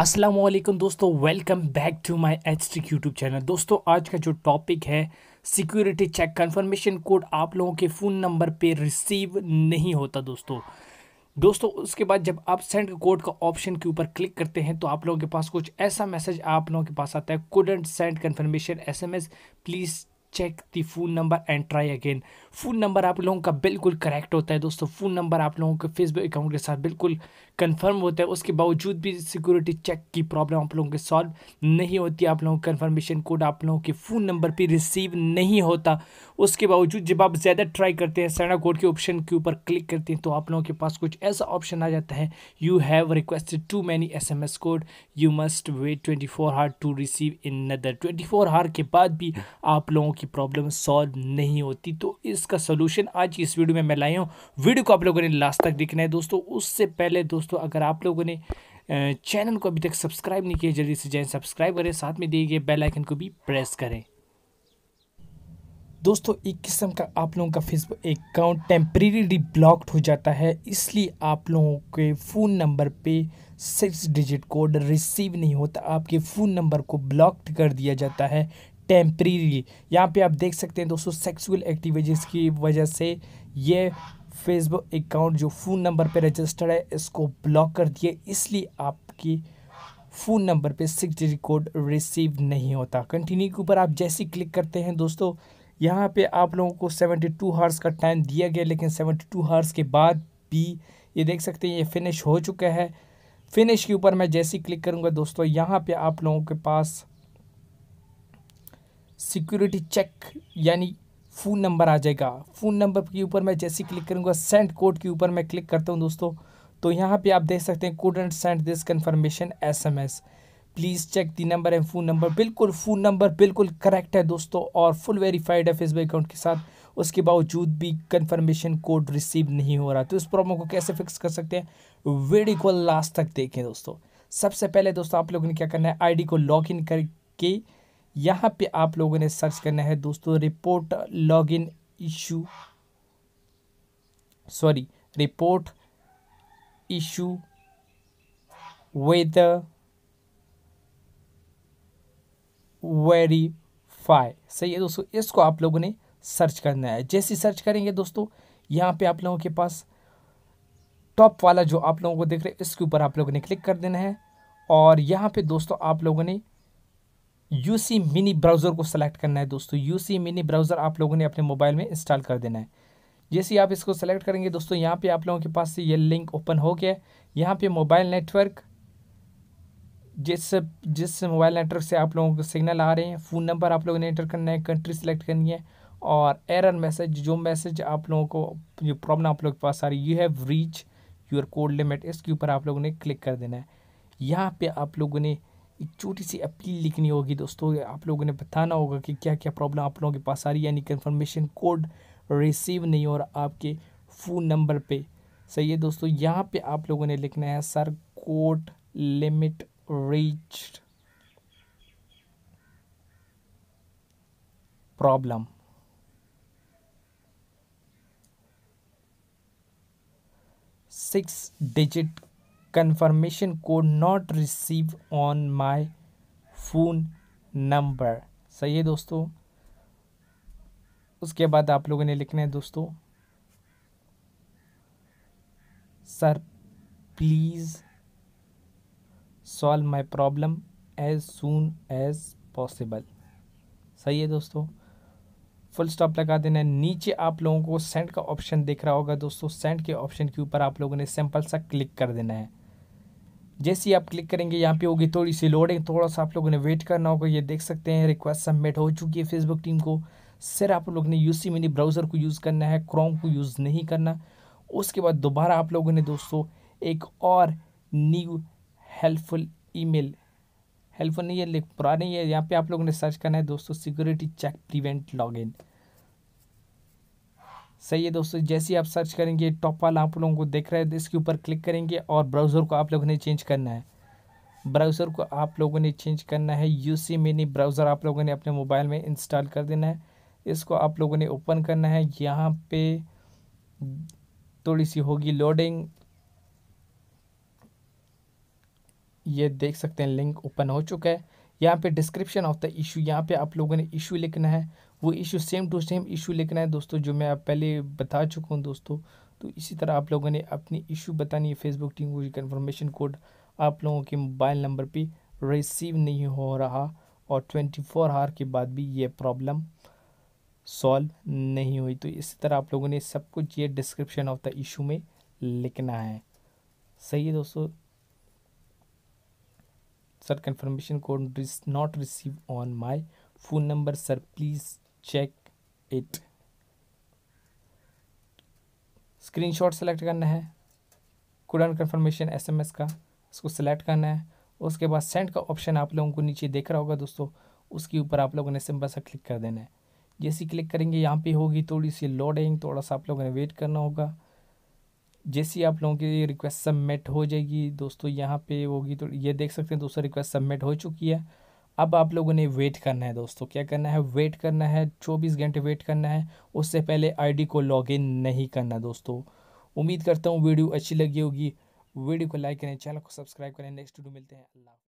असलम दोस्तों welcome back to my H T YouTube channel दोस्तों आज का जो टॉपिक है सिक्योरिटी चेक कंफर्मेशन कोड आप लोगों के फ़ोन नंबर पे रिसीव नहीं होता दोस्तों दोस्तों उसके बाद जब आप सेंड कोड का ऑप्शन के ऊपर क्लिक करते हैं तो आप लोगों के पास कुछ ऐसा मैसेज आप लोगों के पास आता है couldn't send confirmation S M S please check the phone number and try again phone number आप लोगों का बिल्कुल करेक्ट होता है दोस्तों फ़ोन नंबर आप लोगों के फेसबुक अकाउंट के साथ बिल्कुल कंफर्म होता है उसके बावजूद भी सिक्योरिटी चेक की प्रॉब्लम आप लोगों के सॉल्व नहीं होती आप लोगों का कन्फर्मेशन कोड आप लोगों के फ़ोन नंबर पर रिसीव नहीं होता उसके बावजूद जब आप ज़्यादा ट्राई करते हैं सैना कोड के ऑप्शन के ऊपर क्लिक करते हैं तो आप लोगों के पास कुछ ऐसा ऑप्शन आ जाता है you have requested too many S M S code you must wait twenty four hour to receive another twenty four हार के बाद भी आप लोगों की प्रॉब्लम सॉल्व नहीं होती तो इसका सोल्यूशन आज की इस वीडियो में मैं लाया हूँ वीडियो को आप लोगों ने लास्ट तक देखना है दोस्तों उससे पहले दोस्तों अगर आप लोगों ने चैनल को अभी तक सब्सक्राइब नहीं किया जल्दी से जल्दी सब्सक्राइब करें साथ में दिए गए बेल आइकन को भी प्रेस करें दोस्तों एक किस्म का आप लोगों का फेसबुक अकाउंट टेम्परेरीली ब्लॉक्ड हो जाता है इसलिए आप लोगों के फ़ोन नंबर पे सिक्स डिजिट कोड रिसीव नहीं होता आपके फ़ोन नंबर को ब्लॉक्ड कर दिया जाता है टेम्प्रेरी यहाँ पे आप देख सकते हैं दोस्तों सेक्सुअल एक्टिविटीज़ की वजह से ये फेसबुक अकाउंट जो फ़ोन नंबर पे रजिस्टर्ड है इसको ब्लॉक कर दिए इसलिए आपकी फ़ोन नंबर पे सिक्स डिजिट कोड रिसीव नहीं होता कंटिन्यू के ऊपर आप जैसे क्लिक करते हैं दोस्तों यहाँ पे आप लोगों को सेवेंटी टू हार्स का टाइम दिया गया लेकिन सेवेंटी टू हार्स के बाद भी ये देख सकते हैं ये फिनिश हो चुका है फिनिश के ऊपर मैं जैसे क्लिक करूँगा दोस्तों यहाँ पर आप लोगों के पास सिक्योरिटी चेक यानी फ़ोन नंबर आ जाएगा फ़ोन नंबर के ऊपर मैं जैसे क्लिक करूँगा सेंड कोड के ऊपर मैं क्लिक करता हूँ दोस्तों तो यहाँ पे आप देख सकते हैं code and send this confirmation SMS please check the number and phone number बिल्कुल फ़ोन नंबर बिल्कुल करेक्ट है दोस्तों और फुल वेरीफाइड है फेसबुक अकाउंट के साथ उसके बावजूद भी कन्फर्मेशन कोड रिसीव नहीं हो रहा तो इस प्रॉब्लम को कैसे फिक्स कर सकते हैं वीडियो को लास्ट तक देखें दोस्तों सबसे पहले दोस्तों आप लोगों ने क्या करना है आईडी को लॉग इन करके यहाँ पे आप लोगों ने सर्च करना है दोस्तों report login issue sorry report issue with verify सही है दोस्तों इसको आप लोगों ने सर्च करना है जैसे सर्च करेंगे दोस्तों यहाँ पे आप लोगों के पास टॉप वाला जो आप लोगों को देख रहे हैं इसके ऊपर आप लोगों ने क्लिक कर देना है और यहाँ पे दोस्तों आप लोगों ने यूसी मिनी ब्राउज़र को सेलेक्ट करना है दोस्तों यूसी मिनी ब्राउज़र आप लोगों ने अपने मोबाइल में इंस्टॉल कर देना है जैसे आप इसको सेलेक्ट करेंगे दोस्तों यहाँ पे आप लोगों के पास से ये लिंक ओपन हो गया यहाँ पे मोबाइल नेटवर्क जिस जिस मोबाइल नेटवर्क से आप लोगों को सिग्नल आ रहे हैं फ़ोन नंबर आप लोगों ने एंटर करना है कंट्री सेलेक्ट करनी है और एरर मैसेज जो मैसेज आप लोगों को जो प्रॉब्लम आप लोगों के पास आ रही है you have reach your code limit इसके ऊपर आप लोगों ने क्लिक कर देना है यहाँ पर आप लोगों ने एक छोटी सी अपील लिखनी होगी दोस्तों आप लोगों ने बताना होगा कि क्या क्या प्रॉब्लम आप लोगों के पास आ रही है यानी कन्फर्मेशन कोड रिसीव नहीं हो रहा आपके फ़ोन नंबर पे सही है दोस्तों यहाँ पे आप लोगों ने लिखना है sir code limit reach problem six digit confirmation code not receive on my phone number सही है दोस्तों उसके बाद आप लोगों ने लिखना है दोस्तों sir please solve my problem as soon as possible सही है दोस्तों फुल स्टॉप लगा देना है नीचे आप लोगों को सेंड का ऑप्शन दिख रहा होगा दोस्तों सेंड के ऑप्शन के ऊपर आप लोगों ने सिंपल सा क्लिक कर देना है जैसे ही आप क्लिक करेंगे यहाँ पे होगी थोड़ी सी लोडिंग थोड़ा सा आप लोगों ने वेट करना होगा ये देख सकते हैं रिक्वेस्ट सबमिट हो चुकी है फेसबुक टीम को सिर्फ आप लोगों ने यूसी मिनी ब्राउज़र को यूज़ करना है क्रोम को यूज़ नहीं करना उसके बाद दोबारा आप लोगों ने दोस्तों एक और न्यू हेल्पफुल ईमेल हेल्पफुल नहीं है लेकिन पुरानी है यहाँ पे आप लोगों ने सर्च करना है दोस्तों सिक्योरिटी चेक प्रिवेंट लॉगिन सही है दोस्तों जैसे आप सर्च करेंगे टॉप वाला आप लोगों को देख रहे हैं तो इसके ऊपर क्लिक करेंगे और ब्राउज़र को आप लोगों ने चेंज करना है ब्राउज़र को आप लोगों ने चेंज करना है यू सी मिनी ब्राउज़र आप लोगों ने अपने मोबाइल में इंस्टॉल कर देना है इसको आप लोगों ने ओपन करना है यहाँ पे थोड़ी सी होगी लोडिंग ये देख सकते हैं लिंक ओपन हो चुका है यहाँ पे डिस्क्रिप्शन ऑफ द इशू यहाँ पे आप लोगों ने इशू लिखना है वो issue same to same issue लेकर आए दोस्तों जो मैं आप पहले बता चुका हूँ दोस्तों तो इसी तरह आप लोगों ने अपनी इशू बतानी है फेसबुक टीम को कन्फर्मेशन कोड आप लोगों के मोबाइल नंबर पर रिसीव नहीं हो रहा और ट्वेंटी फोर आवर के बाद भी ये प्रॉब्लम सॉल्व नहीं हुई तो इसी तरह आप लोगों ने सब कुछ ये डिस्क्रिप्शन ऑफ द इशू में लिखना है सही है दोस्तों sir confirmation code not receive on my phone number sir please check it screenshot select करना है कुडन कन्फर्मेशन एसएमएस का इसको सिलेक्ट करना है उसके बाद सेंड का ऑप्शन आप लोगों को नीचे देख रहा होगा दोस्तों उसके ऊपर आप लोगों ने सिंपल सा क्लिक कर देना है जैसे क्लिक करेंगे यहाँ पे होगी थोड़ी सी लोडिंग थोड़ा सा आप लोगों ने वेट करना होगा जैसी आप लोगों की रिक्वेस्ट सबमिट हो जाएगी दोस्तों यहाँ पे होगी तो ये देख सकते हैं दोस्तों रिक्वेस्ट सबमिट हो चुकी है अब आप लोगों ने वेट करना है दोस्तों क्या करना है वेट करना है चौबीस घंटे वेट करना है उससे पहले आईडी को लॉगिन नहीं करना दोस्तों उम्मीद करता हूँ वीडियो अच्छी लगी होगी वीडियो को लाइक करें चैनल को सब्सक्राइब करें नेक्स्ट वीडियो मिलते हैं अल्लाह